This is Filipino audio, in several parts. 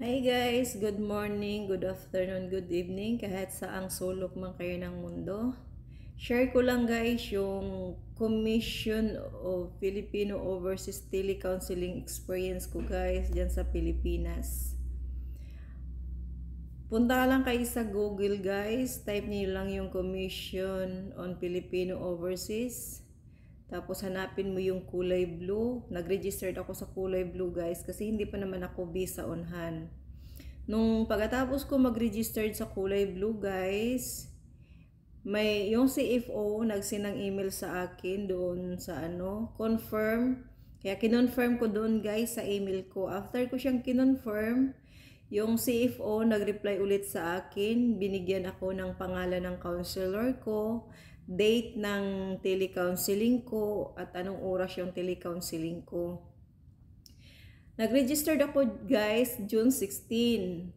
Hi guys! Good morning, good afternoon, good evening kahit saang sulok man kayo ng mundo. Share ko lang guys yung Commission of Filipino Overseas Telecounseling experience ko guys dyan sa Pilipinas. Punta lang kayo sa Google guys. Type niyo lang yung Commission on Filipino Overseas tapos hanapin mo yung kulay blue. Nag-registered ako sa kulay blue guys kasi hindi pa naman ako visa on hand. Nung pagkatapos ko mag-registered sa kulay blue guys, may yung CFO nag ng email sa akin doon sa ano, confirm. Kaya kinonfirm ko doon guys sa email ko. After ko siyang kinonfirm, yung CFO nag-reply ulit sa akin, binigyan ako ng pangalan ng counselor ko date ng telecounseling ko at anong oras yung telecounseling ko. Nag-registered ako guys June 16.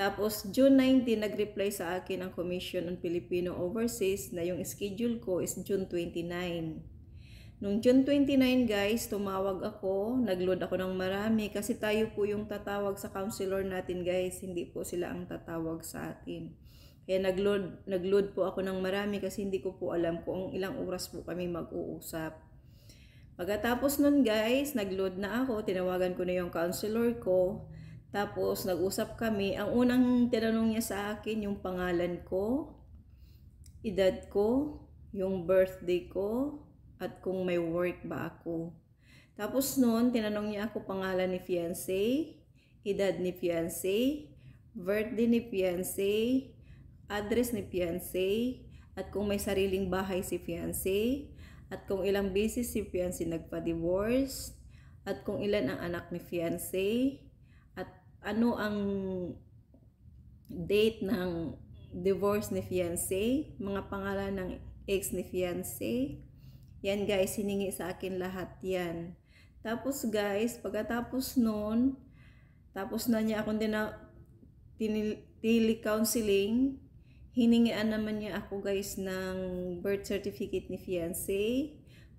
Tapos June 19 nag-reply sa akin ang Commission on Filipino Overseas na yung schedule ko is June 29. Nung June 29 guys, tumawag ako, nagload ako ng marami kasi tayo po yung tatawag sa counselor natin guys, hindi po sila ang tatawag sa atin. Kaya nagload, nagload po ako ng marami kasi hindi ko po alam kung ilang oras po kami mag-uusap. Pagkatapos nun guys, nagload na ako, tinawagan ko na yung counselor ko. Tapos nag-usap kami. Ang unang tinanong niya sa akin yung pangalan ko, edad ko, yung birthday ko, at kung may work ba ako. Tapos nun, tinanong niya ako pangalan ni fiancé, edad ni fiancé, birthday ni fiancé, address ni fiancé, at kung may sariling bahay si fiancé, at kung ilang beses si fiancé nagpa-divorce, at kung ilan ang anak ni fiancé, at ano ang date ng divorce ni fiancé, mga pangalan ng ex ni fiancé. Yan guys, siningi sa akin lahat yan. Tapos guys, pagkatapos noon, tapos na niya akong din na tili counseling hiningian naman niya ako guys ng birth certificate ni fiancé,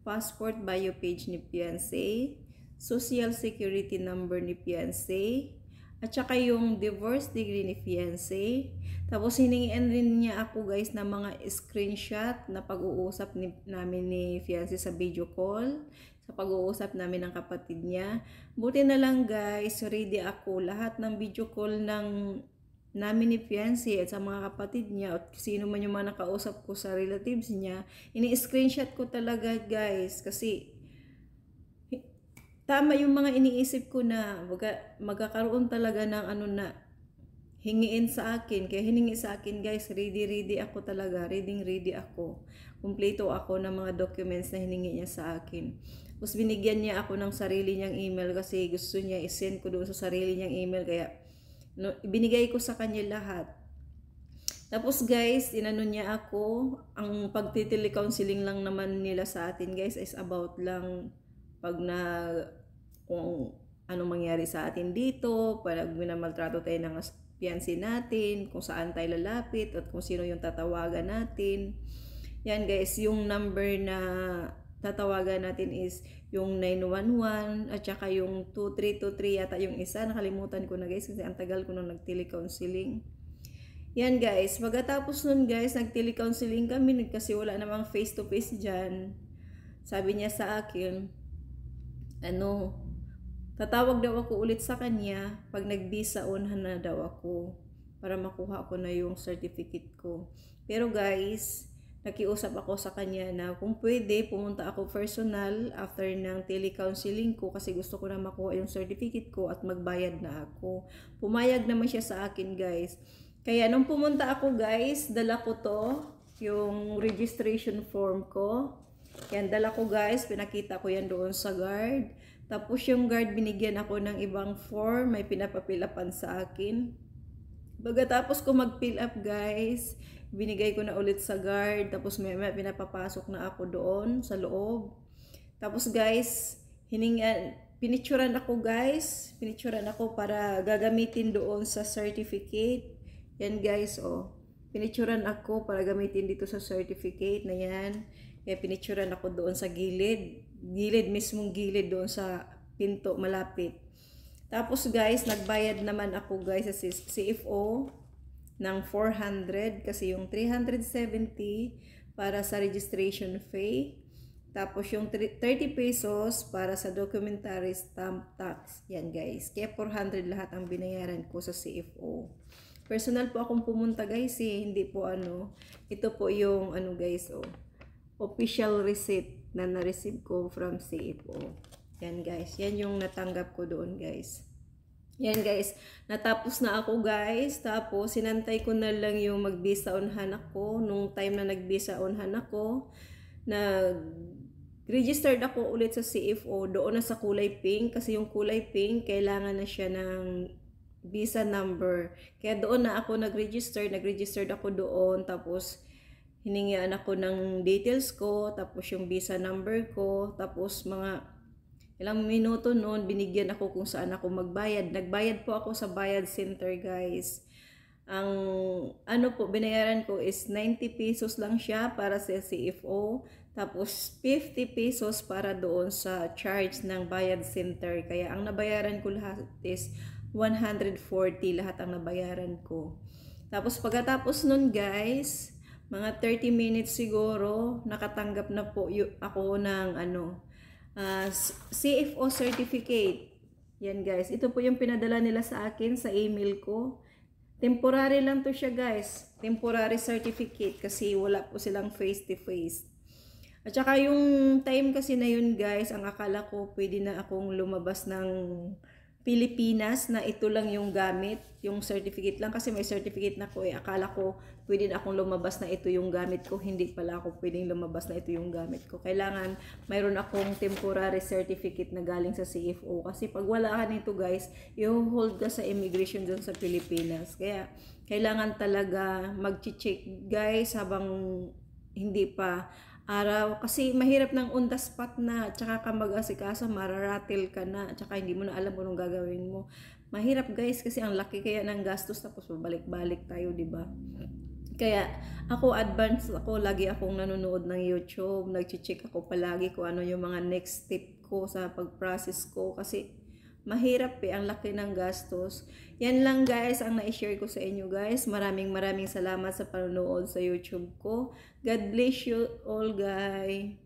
passport bio page ni fiancé, social security number ni fiancé, at saka yung divorce degree ni fiancé. Tapos hiningian rin niya ako guys ng mga screenshot na pag-uusap namin ni fiancé sa video call sa pag-uusap namin ng kapatid niya. Buti na lang guys, ready ako. Lahat ng video call ng namin ni fiancé at sa mga kapatid niya at sino man yung mga nakausap ko sa relatives niya, ini-screenshot ko talaga guys kasi tama yung mga iniisip ko na magkakaroon talaga ng ano na hingiin sa akin. Kaya hiningi sa akin guys, ready ready ako talaga, reading ready ako. Kumpleto ako ng mga documents na hiningi niya sa akin. Tapos binigyan niya ako ng sarili niyang email kasi gusto niya isend ko doon sa sarili niyang email kaya No, ibinigay ko sa kanya lahat. Tapos guys, inano niya ako, ang pagtitili counseling lang naman nila sa atin guys is about lang pag na kung ano mangyari sa atin dito, pag minamaltrato tayo ng fiancé natin, kung saan tayo lalapit, at kung sino yung tatawagan natin. Yan guys, yung number na tatawagan natin is yung 911 at saka yung 2323 yata yung isa. Nakalimutan ko na guys kasi ang tagal ko nung nag-telecounseling. Yan guys, pagkatapos nun guys, nag-telecounseling kami kasi wala namang face-to-face -face dyan. Sabi niya sa akin, ano, tatawag daw ako ulit sa kanya pag nag-visa onhan na daw ako para makuha ko na yung certificate ko. Pero guys, nakiusap ako sa kanya na kung pwede, pumunta ako personal after ng telecounseling ko kasi gusto ko na makuha yung certificate ko at magbayad na ako. Pumayag naman siya sa akin guys. Kaya nung pumunta ako guys, dala ko to, yung registration form ko. Yan, dala ko guys, pinakita ko yan doon sa guard. Tapos yung guard binigyan ako ng ibang form, may pinapapilapan sa akin. Pagkatapos ko mag-fill up guys, binigay ko na ulit sa guard. Tapos may, may pinapapasok na ako doon sa loob. Tapos guys, hiningan, pinicturan ako guys. Pinicturan ako para gagamitin doon sa certificate. Yan guys, oh. Pinicturan ako para gamitin dito sa certificate na yan. Kaya pinicturan ako doon sa gilid. Gilid, mismong gilid doon sa pinto malapit. Tapos guys, nagbayad naman ako guys sa CFO ng 400 kasi yung 370 para sa registration fee. Tapos yung 30 pesos para sa documentary stamp tax. Yan guys. Kaya 400 lahat ang binayaran ko sa CFO. Personal po akong pumunta guys eh. Hindi po ano. Ito po yung ano guys oh. Official receipt na na-receive ko from CFO. Yan guys, yan yung natanggap ko doon guys. Yan guys, natapos na ako guys. Tapos sinantay ko na lang yung mag-visa onhan ako. Nung time na nag-visa onhan ako, nag-registered ako ulit sa CFO. Doon na sa kulay pink kasi yung kulay pink kailangan na siya ng visa number. Kaya doon na ako nag-register. Nag-registered ako doon. Tapos hiningian ako ng details ko. Tapos yung visa number ko. Tapos mga Ilang minuto noon, binigyan ako kung saan ako magbayad. Nagbayad po ako sa bayad center, guys. Ang ano po, binayaran ko is 90 pesos lang siya para sa CFO. Tapos 50 pesos para doon sa charge ng bayad center. Kaya ang nabayaran ko lahat is 140 lahat ang nabayaran ko. Tapos pagkatapos noon, guys, mga 30 minutes siguro, nakatanggap na po ako ng ano, uh, ah, CFO certificate. Yan guys, ito po yung pinadala nila sa akin sa email ko. Temporary lang to siya guys. Temporary certificate kasi wala po silang face-to-face. At saka yung time kasi na yun guys, ang akala ko pwede na akong lumabas ng Pilipinas na ito lang yung gamit, yung certificate lang kasi may certificate na ko eh. Akala ko pwede na akong lumabas na ito yung gamit ko. Hindi pala ako pwedeng lumabas na ito yung gamit ko. Kailangan mayroon akong temporary certificate na galing sa CFO kasi pag wala ka nito guys, i-hold ka sa immigration dyan sa Pilipinas. Kaya kailangan talaga mag-check guys habang hindi pa araw. Kasi mahirap ng on the spot na, tsaka ka mag-asikaso, mararatil ka na, tsaka hindi mo na alam kung anong gagawin mo. Mahirap guys kasi ang laki kaya ng gastos tapos babalik-balik tayo, di ba? Kaya ako advance ako, lagi akong nanonood ng YouTube, nagche-check ako palagi kung ano yung mga next tip ko sa pag-process ko kasi Mahirap eh, ang laki ng gastos. Yan lang guys ang na-share ko sa inyo guys. Maraming maraming salamat sa panonood sa YouTube ko. God bless you all guys.